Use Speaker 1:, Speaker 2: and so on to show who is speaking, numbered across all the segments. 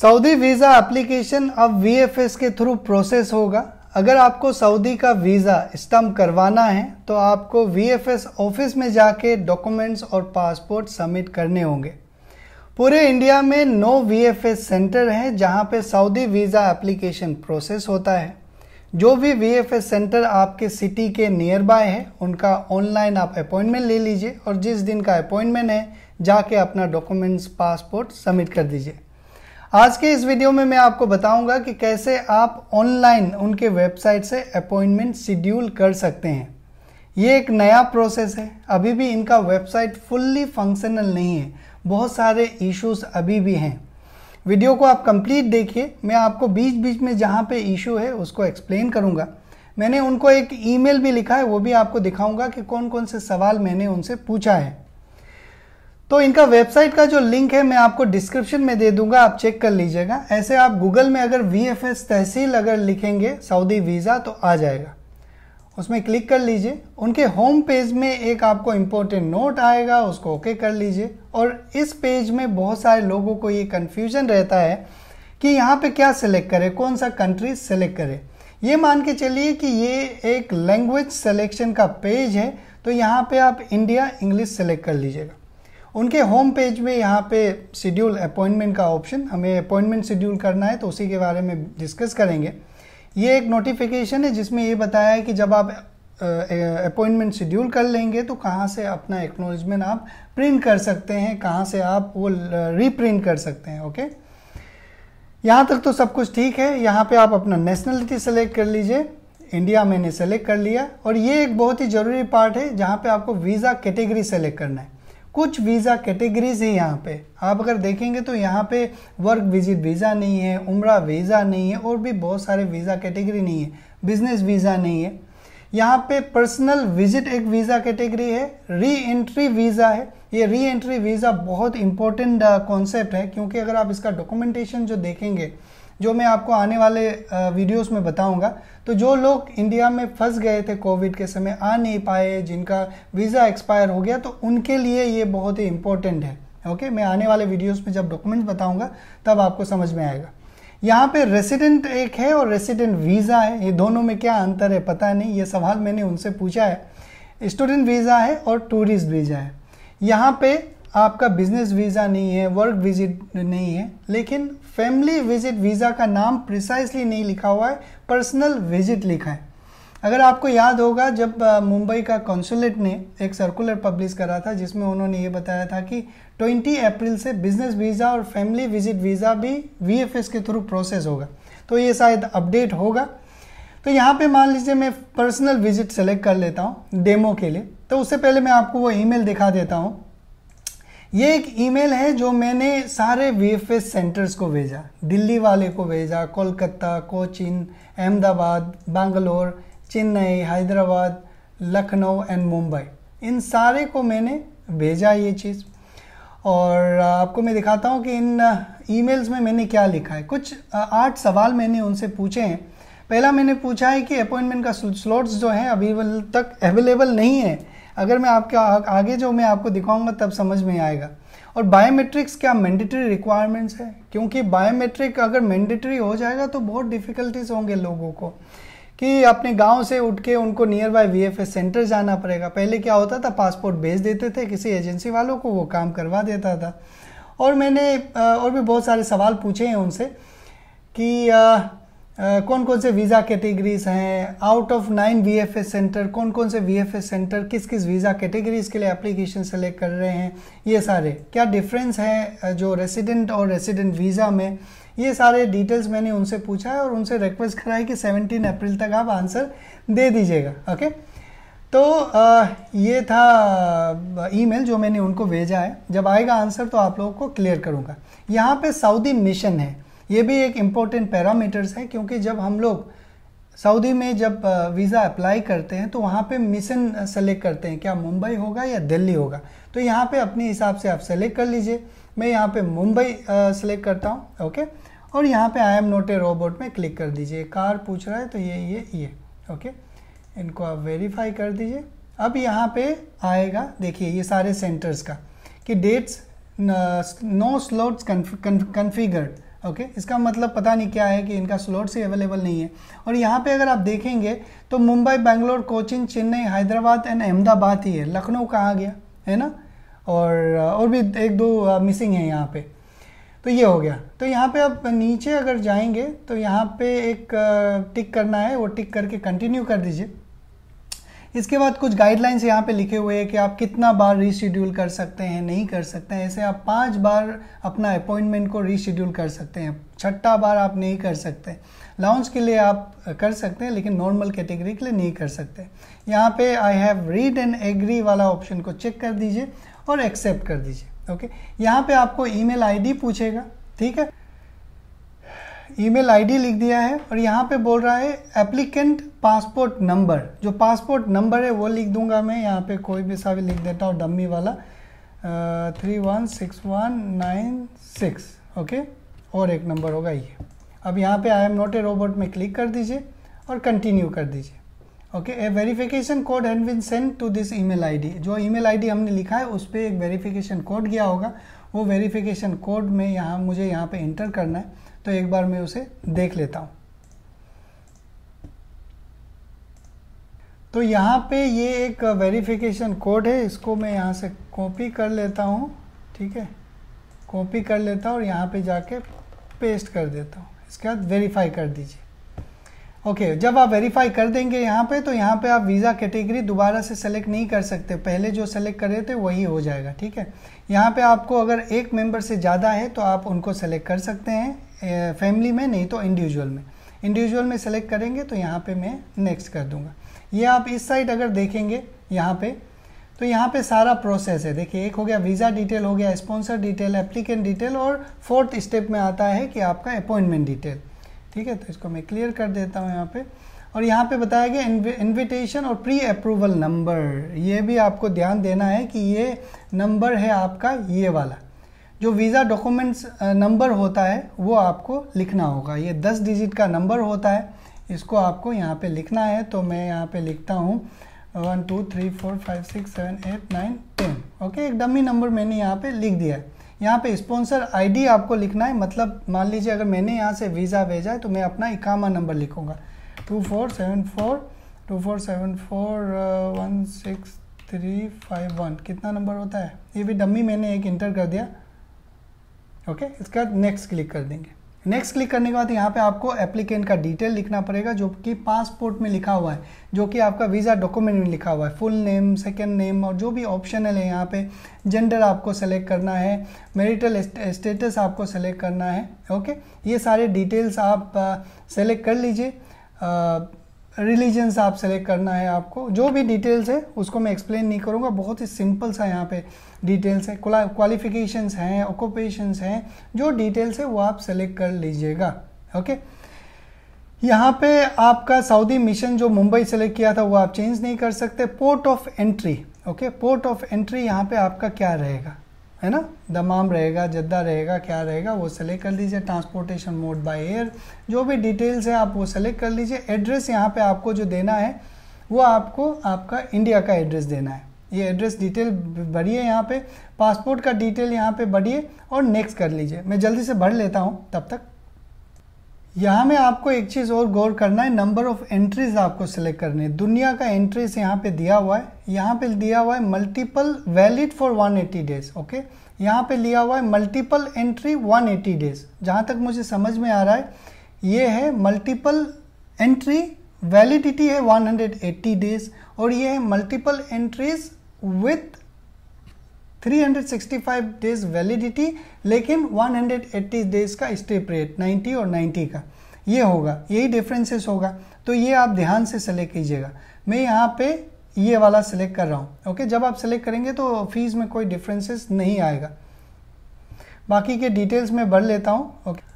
Speaker 1: Saudi visa application अब V के through process होगा अगर आपको सऊदी का वीज़ा स्टम्प करवाना है तो आपको वी ऑफिस में जाके डॉक्यूमेंट्स और पासपोर्ट सबमिट करने होंगे पूरे इंडिया में नो वी सेंटर हैं जहां पे सऊदी वीज़ा एप्लीकेशन प्रोसेस होता है जो भी वी एफ एस सेंटर आपके सिटी के नियर बाय है उनका ऑनलाइन आप अपॉइंटमेंट ले लीजिए और जिस दिन का अपॉइंटमेंट है जाके अपना डॉक्यूमेंट्स पासपोर्ट सबमिट कर दीजिए आज के इस वीडियो में मैं आपको बताऊंगा कि कैसे आप ऑनलाइन उनके वेबसाइट से अपॉइंटमेंट शेड्यूल कर सकते हैं ये एक नया प्रोसेस है अभी भी इनका वेबसाइट फुल्ली फंक्शनल नहीं है बहुत सारे इश्यूज अभी भी हैं वीडियो को आप कंप्लीट देखिए मैं आपको बीच बीच में जहाँ पे इशू है उसको एक्सप्लेन करूँगा मैंने उनको एक ईमेल भी लिखा है वो भी आपको दिखाऊंगा कि कौन कौन से सवाल मैंने उनसे पूछा है तो इनका वेबसाइट का जो लिंक है मैं आपको डिस्क्रिप्शन में दे दूंगा आप चेक कर लीजिएगा ऐसे आप गूगल में अगर वी एफ एस तहसील अगर लिखेंगे सऊदी वीज़ा तो आ जाएगा उसमें क्लिक कर लीजिए उनके होम पेज में एक आपको इम्पोर्टेंट नोट आएगा उसको ओके कर लीजिए और इस पेज में बहुत सारे लोगों को ये कन्फ्यूजन रहता है कि यहाँ पे क्या सिलेक्ट करें कौन सा कंट्री सेलेक्ट करें ये मान के चलिए कि ये एक लैंग्वेज सेलेक्शन का पेज है तो यहाँ पे आप इंडिया इंग्लिश सेलेक्ट कर लीजिएगा उनके होम पेज में यहाँ पे शेड्यूल अपॉइंटमेंट का ऑप्शन हमें अपॉइंटमेंट शेड्यूल करना है तो उसी के बारे में डिस्कस करेंगे ये एक नोटिफिकेशन है जिसमें ये बताया है कि जब आप अपॉइंटमेंट शेड्यूल कर लेंगे तो कहाँ से अपना एक्नोलिजमेंट आप प्रिंट कर सकते हैं कहाँ से आप वो रीप्रिंट कर सकते हैं ओके यहाँ तक तो सब कुछ ठीक है यहाँ पे आप अपना नेशनलिटी सेलेक्ट कर लीजिए इंडिया मैंने सेलेक्ट कर लिया और ये एक बहुत ही ज़रूरी पार्ट है जहाँ पे आपको वीज़ा कैटेगरी सेलेक्ट करना है कुछ वीज़ा कैटेगरीज हैं यहाँ पे आप अगर देखेंगे तो यहाँ पे वर्क विजिट वीज़ा नहीं है उम्र वीज़ा नहीं है और भी बहुत सारे वीज़ा कैटेगरी नहीं है बिजनेस वीज़ा नहीं है यहाँ पे पर्सनल विजिट एक वीज़ा कैटेगरी है री एंट्री वीज़ा है ये री एंट्री वीज़ा बहुत इंपॉर्टेंट कॉन्सेप्ट uh, है क्योंकि अगर आप इसका डॉक्यूमेंटेशन जो देखेंगे जो मैं आपको आने वाले वीडियोस में बताऊंगा तो जो लोग इंडिया में फंस गए थे कोविड के समय आ नहीं पाए जिनका वीज़ा एक्सपायर हो गया तो उनके लिए ये बहुत ही इम्पोर्टेंट है ओके मैं आने वाले वीडियोस में जब डॉक्यूमेंट बताऊंगा तब आपको समझ में आएगा यहाँ पे रेसिडेंट एक है और रेसिडेंट वीज़ा है ये दोनों में क्या अंतर है पता नहीं ये सवाल मैंने उनसे पूछा है स्टूडेंट वीज़ा है और टूरिस्ट वीज़ा है यहाँ पे आपका बिजनेस वीज़ा नहीं है वर्क विजिट नहीं है लेकिन फैमिली विजिट वीज़ा का नाम प्रिसाइसली नहीं लिखा हुआ है पर्सनल विजिट लिखा है अगर आपको याद होगा जब मुंबई का कॉन्सुलेट ने एक सर्कुलर पब्लिश करा था जिसमें उन्होंने ये बताया था कि 20 अप्रैल से बिजनेस वीज़ा और फैमिली विजिट वीज़ा भी वी के थ्रू प्रोसेस होगा तो ये शायद अपडेट होगा तो यहाँ पे मान लीजिए मैं पर्सनल विजिट सेलेक्ट कर लेता हूँ डेमो के लिए तो उससे पहले मैं आपको वो ईमेल दिखा देता हूँ ये एक ईमेल है जो मैंने सारे वी सेंटर्स को भेजा दिल्ली वाले को भेजा कोलकाता कोचिन अहमदाबाद बांगलोर चेन्नई हैदराबाद लखनऊ एंड मुंबई इन सारे को मैंने भेजा ये चीज़ और आपको मैं दिखाता हूँ कि इन ईमेल्स में मैंने क्या लिखा है कुछ आठ सवाल मैंने उनसे पूछे हैं पहला मैंने पूछा है कि अपॉइंटमेंट का स्लॉट्स जो हैं अभी तक अवेलेबल नहीं है अगर मैं आपके आगे जो मैं आपको दिखाऊंगा तब समझ में आएगा और बायोमेट्रिक्स क्या मैंडेटरी रिक्वायरमेंट्स है क्योंकि बायोमेट्रिक अगर मैंडेटरी हो जाएगा तो बहुत डिफ़िकल्टीज होंगे लोगों को कि अपने गांव से उठ के उनको नियर बाय वी सेंटर जाना पड़ेगा पहले क्या होता था पासपोर्ट भेज देते थे किसी एजेंसी वालों को वो काम करवा देता था और मैंने और भी बहुत सारे सवाल पूछे हैं उनसे कि कौन कौन से वीज़ा कैटेगरीज हैं out of nine V F S centre कौन कौन से वी एफ एस सेंटर किस किस वीज़ा कैटेगरीज के लिए एप्लीकेशन सेलेक्ट कर रहे हैं ये सारे क्या डिफरेंस है जो रेसिडेंट और रेसिडेंट वीज़ा में ये सारे डिटेल्स मैंने उनसे पूछा है और उनसे रिक्वेस्ट करा है कि 17 अप्रैल तक आप आंसर दे दीजिएगा ओके तो आ, ये था ईमेल जो मैंने उनको भेजा है जब आएगा आंसर तो आप लोगों को क्लियर करूँगा यहाँ पर सऊदी मिशन है ये भी एक इम्पोर्टेंट पैरामीटर्स है क्योंकि जब हम लोग सऊदी में जब वीज़ा अप्लाई करते हैं तो वहाँ पे मिशन सेलेक्ट करते हैं क्या मुंबई होगा या दिल्ली होगा तो यहाँ पे अपने हिसाब से आप सेलेक्ट कर लीजिए मैं यहाँ पे मुंबई सेलेक्ट करता हूँ ओके और यहाँ पे I am not a robot में क्लिक कर दीजिए कार पूछ रहा है तो ये ये ये ओके इनको आप वेरीफाई कर दीजिए अब यहाँ पे आएगा देखिए ये सारे सेंटर्स का कि dates no slots configured okay okay? इसका मतलब पता नहीं क्या है कि इनका स्लॉट्स ही अवेलेबल नहीं है और यहाँ पे अगर आप देखेंगे तो मुंबई बैंगलोर कोचिन चेन्नई हैदराबाद एंड अहमदाबाद ही है लखनऊ कहाँ गया है ना और और भी एक दो मिसिंग है यहाँ पे तो ये हो गया तो यहाँ पे आप नीचे अगर जाएंगे तो यहाँ पे एक टिक करना है वो टिक करके कंटिन्यू कर दीजिए इसके बाद कुछ गाइडलाइंस यहाँ पे लिखे हुए हैं कि आप कितना बार रीशेड्यूल कर सकते हैं नहीं कर सकते हैं ऐसे आप पाँच बार अपना अपॉइंटमेंट को रीशेड्यूल कर सकते हैं छठा बार आप नहीं कर सकते लाउंज के लिए आप कर सकते हैं लेकिन नॉर्मल कैटेगरी के लिए नहीं कर सकते यहाँ पे I have read and agree वाला ऑप्शन को चेक कर दीजिए और एक्सेप्ट कर दीजिए ओके यहाँ पे आपको ईमेल आईडी पूछेगा ठीक है ईमेल आईडी लिख दिया है और यहाँ पे बोल रहा है एप्लीकेंट पासपोर्ट नंबर जो पासपोर्ट नंबर है वो लिख दूंगा मैं यहाँ पे कोई भी सा भी लिख देता हूँ डम्मी वाला three one six one nine six okay और एक नंबर होगा ये अब यहाँ पे I am not a robot में क्लिक कर दीजिए और कंटिन्यू कर दीजिए ओके ए वेरीफिकेशन कोड हैंड been sent to this email ID जो ईमेल आईडी हमने लिखा है उस पर एक वेरीफिकेशन कोड गया होगा वो वेरिफिकेशन कोड में यहाँ मुझे यहाँ पे इंटर करना है तो एक बार मैं उसे देख लेता हूँ तो यहाँ पे ये एक वेरिफिकेशन कोड है इसको मैं यहाँ से कॉपी कर लेता हूँ ठीक है कॉपी कर लेता हूँ और यहाँ पे जाके पेस्ट कर देता हूँ इसके बाद वेरीफाई कर दीजिए ओके okay, जब आप वेरीफाई कर देंगे यहाँ पे तो यहाँ पे आप वीज़ा कैटेगरी दोबारा से सेलेक्ट नहीं कर सकते पहले जो सेलेक्ट कर रहे थे वही हो जाएगा ठीक है यहाँ पे आपको अगर एक मेंबर से ज़्यादा है तो आप उनको सेलेक्ट कर सकते हैं फैमिली में नहीं तो इंडिविजुअल में इंडिविजुअल में सेलेक्ट करेंगे तो यहाँ पर मैं नेक्स्ट कर दूँगा ये आप इस साइड अगर देखेंगे यहाँ पर तो यहाँ पर सारा प्रोसेस है देखिए एक हो गया वीज़ा डिटेल हो गया स्पॉन्सर डिटेल एप्लीकेंट डिटेल और फोर्थ स्टेप में आता है कि आपका अपॉइंटमेंट डिटेल ठीक है तो इसको मैं क्लियर कर देता हूँ यहाँ पे और यहाँ पे बताया गया इनविटेशन और प्री अप्रूवल नंबर ये भी आपको ध्यान देना है कि ये नंबर है आपका ये वाला जो वीज़ा डॉक्यूमेंट्स नंबर होता है वो आपको लिखना होगा ये दस डिजिट का नंबर होता है इसको आपको यहाँ पे लिखना है तो मैं यहाँ पे लिखता हूँ one two three four five six seven eight nine ten okay एक डमी नंबर मैंने यहाँ पे लिख दिया है यहाँ पे स्पॉन्सर आईडी आपको लिखना है मतलब मान लीजिए अगर मैंने यहाँ से वीज़ा भेजा है तो मैं अपना इकामा नंबर लिखूँगा two four seven four two four seven four one six three five one कितना नंबर होता है ये भी डमी मैंने एक इंटर कर दिया ओके okay? इसके बाद नेक्स्ट क्लिक कर देंगे नेक्स्ट क्लिक करने के बाद यहाँ पे आपको एप्लीकेंट का डिटेल लिखना पड़ेगा जो कि पासपोर्ट में लिखा हुआ है जो कि आपका वीज़ा डॉक्यूमेंट में लिखा हुआ है फुल नेम सेकेंड नेम और जो भी ऑप्शनल है यहाँ पे जेंडर आपको सेलेक्ट करना है मेरिटल स्टेटस आपको सेलेक्ट करना है ओके ये सारे डिटेल्स आप सेलेक्ट कर लीजिए रिलीजन्स आप सेलेक्ट करना है आपको जो भी डिटेल्स है उसको मैं एक्सप्लेन नहीं करूँगा बहुत ही सिंपल सा यहाँ पर डिटेल्स है क्वालिफिकेशंस हैं ऑक्यूपेशंस हैं जो डिटेल्स है वो आप सेलेक्ट कर लीजिएगा ओके यहाँ पे आपका सऊदी मिशन जो मुंबई सेलेक्ट किया था वो आप चेंज नहीं कर सकते port of entry okay port of entry यहाँ पे आपका क्या रहेगा है ना दमाम रहेगा जद्दा रहेगा क्या रहेगा वो सेलेक्ट कर लीजिए ट्रांसपोर्टेशन मोड बाय एयर जो भी डिटेल्स है आप वो सेलेक्ट कर लीजिए एड्रेस यहाँ पे आपको जो देना है वो आपको आपका इंडिया का एड्रेस देना है ये एड्रेस डिटेल भरिए यहाँ पे पासपोर्ट का डिटेल यहाँ पे भरिए और नेक्स्ट कर लीजिए मैं जल्दी से भर लेता हूँ तब तक यहाँ में आपको एक चीज़ और गौर करना है नंबर ऑफ एंट्रीज आपको सिलेक्ट करने है दुनिया का एंट्रीज यहाँ पे दिया हुआ है यहाँ पे दिया हुआ है multiple valid for 180 days okay यहाँ पे लिया हुआ है मल्टीपल एंट्री 180 डेज जहाँ तक मुझे समझ में आ रहा है ये है मल्टीपल एंट्री वैलिडिटी है 180 डेज और ये है multiple entries with 365 days validity लेकिन 180 डेज का स्टेप रेट 90 और 90 का ये होगा यही डिफरेंसेस होगा तो ये आप ध्यान से सेलेक्ट कीजिएगा मैं यहाँ पे ये वाला सेलेक्ट कर रहा हूँ ओके जब आप सेलेक्ट करेंगे तो फीस में कोई डिफरेंसेस नहीं आएगा बाकी के डिटेल्स में भर लेता हूँ ओके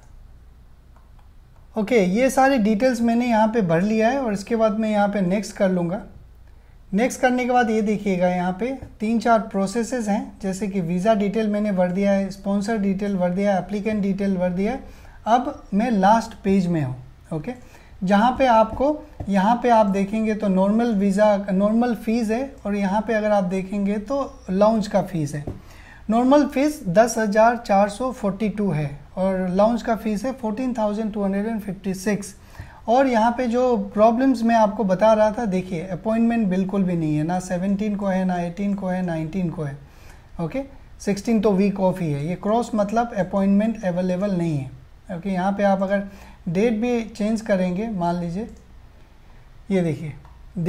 Speaker 1: ओके ये सारी डिटेल्स मैंने यहाँ पे भर लिया है और इसके बाद मैं यहाँ पे नेक्स्ट कर लूँगा नेक्स्ट करने के बाद ये देखिएगा यहाँ पे तीन चार प्रोसेसेस हैं जैसे कि वीज़ा डिटेल मैंने भर दिया है स्पॉन्सर डिटेल भर दिया है अप्लीकेंट डिटेल भर दिया है अब मैं लास्ट पेज में हूँ ओके जहाँ पे आपको यहाँ पे आप देखेंगे तो नॉर्मल वीज़ा नॉर्मल फ़ीस है और यहाँ पे अगर आप देखेंगे तो लाउंज का फ़ीस है नॉर्मल फ़ीस दस हज़ार चार सौ फोर्टी टू है और लाउंज का फ़ीस है fourteen thousand two hundred and fifty six और यहाँ पे जो प्रॉब्लम्स मैं आपको बता रहा था देखिए अपॉइंटमेंट बिल्कुल भी नहीं है ना 17 को है ना 18 को है 19 को है ओके 16 तो वीक ऑफ ही है ये क्रॉस मतलब अपॉइंटमेंट अवेलेबल नहीं है ओके यहाँ पे आप अगर डेट भी चेंज करेंगे मान लीजिए ये देखिए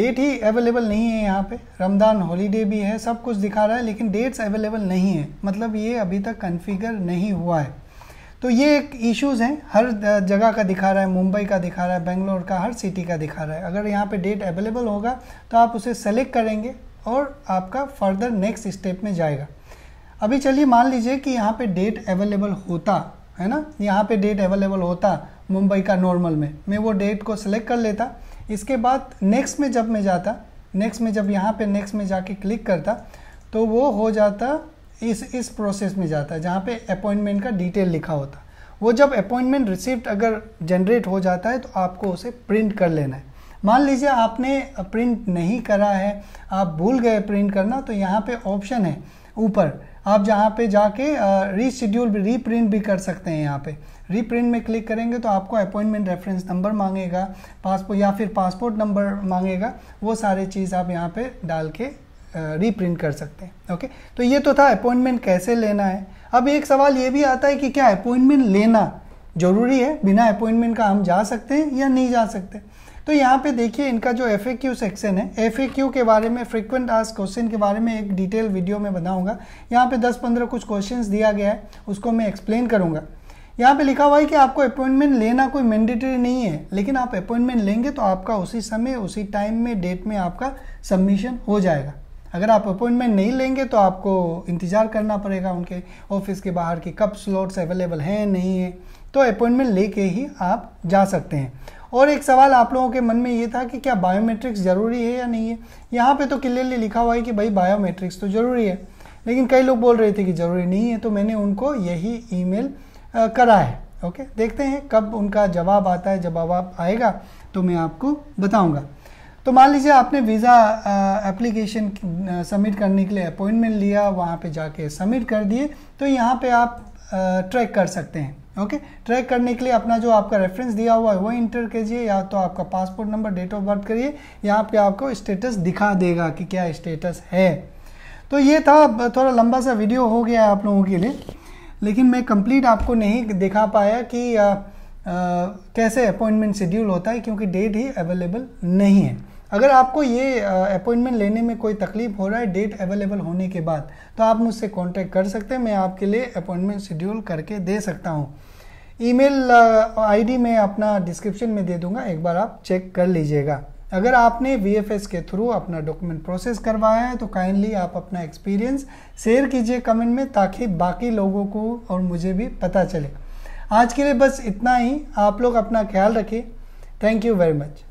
Speaker 1: डेट ही अवेलेबल नहीं है यहाँ पे रमदान हॉलीडे भी है सब कुछ दिखा रहा है लेकिन डेट्स अवेलेबल नहीं है मतलब ये अभी तक कन्फिगर नहीं हुआ है तो ये एक इश्यूज़ हैं हर जगह का दिखा रहा है मुंबई का दिखा रहा है बेंगलोर का हर सिटी का दिखा रहा है अगर यहाँ पे डेट अवेलेबल होगा तो आप उसे सेलेक्ट करेंगे और आपका फर्दर नेक्स्ट स्टेप में जाएगा अभी चलिए मान लीजिए कि यहाँ पे डेट अवेलेबल होता है ना यहाँ पे डेट अवेलेबल होता मुंबई का नॉर्मल में मैं वो डेट को सेलेक्ट कर लेता इसके बाद नेक्स्ट में जब मैं जाता नेक्स्ट में जब यहाँ पे नेक्स्ट में जाके क्लिक करता तो वो हो जाता इस इस प्रोसेस में जाता है जहाँ पे अपॉइंटमेंट का डिटेल लिखा होता है वो जब अपॉइंटमेंट रिसिप्ट अगर जनरेट हो जाता है तो आपको उसे प्रिंट कर लेना है मान लीजिए आपने प्रिंट नहीं करा है आप भूल गए प्रिंट करना तो यहाँ पे ऑप्शन है ऊपर आप जहाँ पे जाके रीशेड्यूल भी रीप्रिंट भी कर सकते हैं यहाँ पे रीप्रिंट में क्लिक करेंगे तो आपको अपॉइंटमेंट रेफरेंस नंबर मांगेगा पासपोर्ट या फिर पासपोर्ट नंबर मांगेगा वो सारे चीज़ आप यहाँ पे डाल के रीप्रिंट कर सकते हैं ओके तो ये तो था अपॉइंटमेंट कैसे लेना है अब एक सवाल ये भी आता है कि क्या अपॉइंटमेंट लेना ज़रूरी है बिना अपॉइंटमेंट का हम जा सकते हैं या नहीं जा सकते तो यहाँ पे देखिए इनका जो एफ सेक्शन है एफ के बारे में फ्रिक्वेंट आस्क क्वेश्चन के बारे में एक डिटेल वीडियो में बनाऊंगा यहाँ पे 10-15 कुछ क्वेश्चंस दिया गया है उसको मैं एक्सप्लेन करूँगा यहाँ पे लिखा हुआ है कि आपको अपॉइंटमेंट लेना कोई मैंडेटरी नहीं है लेकिन आप अपॉइंटमेंट लेंगे तो आपका उसी समय उसी टाइम में डेट में आपका सबमिशन हो जाएगा अगर आप अपॉइंटमेंट नहीं लेंगे तो आपको इंतज़ार करना पड़ेगा उनके ऑफिस के बाहर कि कब स्लॉट्स अवेलेबल हैं नहीं है तो अपॉइंटमेंट लेके ही आप जा सकते हैं और एक सवाल आप लोगों के मन में ये था कि क्या बायोमेट्रिक्स ज़रूरी है या नहीं है यहाँ पे तो क्लियरली लिखा हुआ है कि भाई बायोमेट्रिक्स तो ज़रूरी है लेकिन कई लोग बोल रहे थे कि ज़रूरी नहीं है तो मैंने उनको यही मेल करा है ओके देखते हैं कब उनका जवाब आता है जब जवाब आएगा तो मैं आपको बताऊँगा तो मान लीजिए आपने वीज़ा एप्लीकेशन सबमिट करने के लिए अपॉइंटमेंट लिया वहाँ पे जाके सबमिट कर दिए तो यहाँ पे आप ट्रैक कर सकते हैं ओके ट्रैक करने के लिए अपना जो आपका रेफरेंस दिया हुआ है वो इंटर कीजिए या तो आपका passport number date of birth करिए यहाँ पे आपको स्टेटस दिखा देगा कि क्या स्टेटस है तो ये था थोड़ा लंबा सा वीडियो हो गया है आप लोगों के लिए लेकिन मैं कंप्लीट आपको नहीं दिखा पाया कि आ, कैसे अपॉइंटमेंट शेड्यूल होता है क्योंकि डेट ही अवेलेबल नहीं है अगर आपको ये अपॉइंटमेंट लेने में कोई तकलीफ हो रहा है डेट अवेलेबल होने के बाद तो आप मुझसे कांटेक्ट कर सकते हैं मैं आपके लिए अपॉइंटमेंट शेड्यूल करके दे सकता हूँ ईमेल आईडी मैं अपना डिस्क्रिप्शन में दे दूंगा एक बार आप चेक कर लीजिएगा अगर आपने वी के थ्रू अपना डॉक्यूमेंट प्रोसेस करवाया है तो काइंडली आप अपना एक्सपीरियंस शेयर कीजिए कमेंट में ताकि बाकी लोगों को और मुझे भी पता चले आज के लिए बस इतना ही आप लोग अपना ख्याल रखें थैंक यू वेरी मच